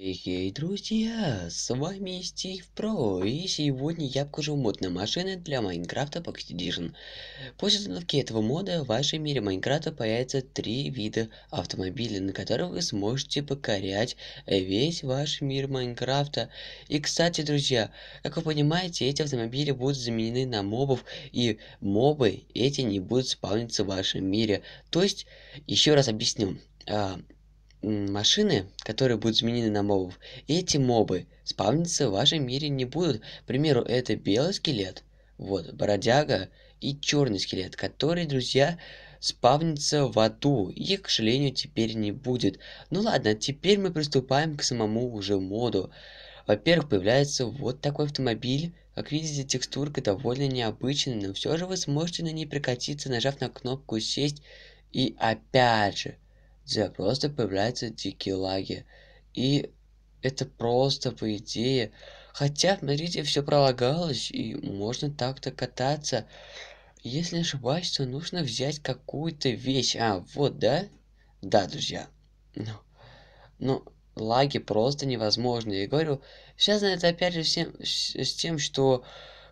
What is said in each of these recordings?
Эй, друзья, с вами Стив Про, и сегодня я покажу мод на машины для Майнкрафта Pocket Edition. После установки этого мода в вашем мире Майнкрафта появятся три вида автомобилей, на которых вы сможете покорять весь ваш мир Майнкрафта. И, кстати, друзья, как вы понимаете, эти автомобили будут заменены на мобов, и мобы эти не будут спавниться в вашем мире. То есть, еще раз объясню. А, машины, которые будут изменены на мобов, и эти мобы спавниться в вашем мире не будут. К примеру, это белый скелет, вот, бородяга и черный скелет, которые, друзья, спавнится в аду. Их, к сожалению, теперь не будет. Ну ладно, теперь мы приступаем к самому уже моду. Во-первых, появляется вот такой автомобиль. Как видите, текстурка довольно необычная, но все же вы сможете на ней прокатиться, нажав на кнопку «Сесть». И опять же, тебя просто появляются дикие лаги. И это просто по идее. Хотя, смотрите, все пролагалось, и можно так-то кататься. Если не ошибаюсь, то нужно взять какую-то вещь. А, вот, да? Да, друзья. Ну, ну лаги просто невозможны. Я говорю, связано это опять же всем, с, с тем, что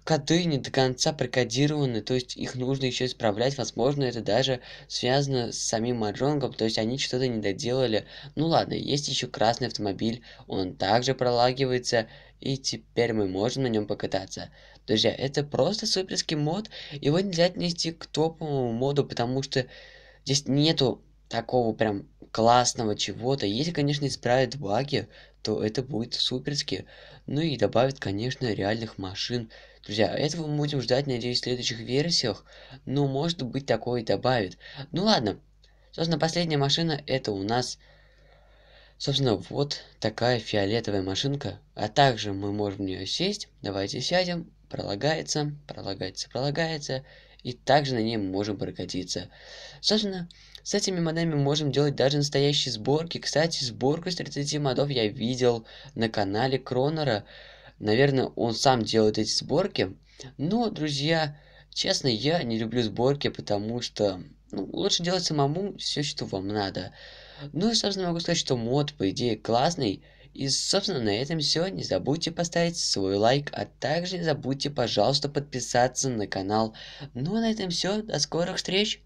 коды не до конца прокодированы, то есть их нужно еще исправлять. Возможно, это даже связано с самим Маджонгом, то есть они что-то не доделали. Ну ладно, есть еще красный автомобиль, он также пролагивается, и теперь мы можем на нем покататься. Друзья, это просто суперский мод, его нельзя отнести к топовому моду, потому что здесь нету такого прям классного чего-то. Если, конечно, исправят баги, то это будет суперски. Ну и добавят, конечно, реальных машин. Друзья, этого мы будем ждать, надеюсь, в следующих версиях. Ну, может быть, такое добавит. Ну ладно. Собственно, последняя машина это у нас... Собственно, вот такая фиолетовая машинка. А также мы можем в нее сесть. Давайте сядем. Пролагается, пролагается, пролагается и также на ней можем прокатиться. Собственно, с этими модами можем делать даже настоящие сборки. Кстати, сборку с 30 модов я видел на канале Кронера. Наверное, он сам делает эти сборки. Но, друзья, честно, я не люблю сборки, потому что ну, лучше делать самому все, что вам надо. Ну и, собственно, могу сказать, что мод, по идее, классный. И, собственно, на этом все. Не забудьте поставить свой лайк, а также не забудьте, пожалуйста, подписаться на канал. Ну, а на этом все. До скорых встреч!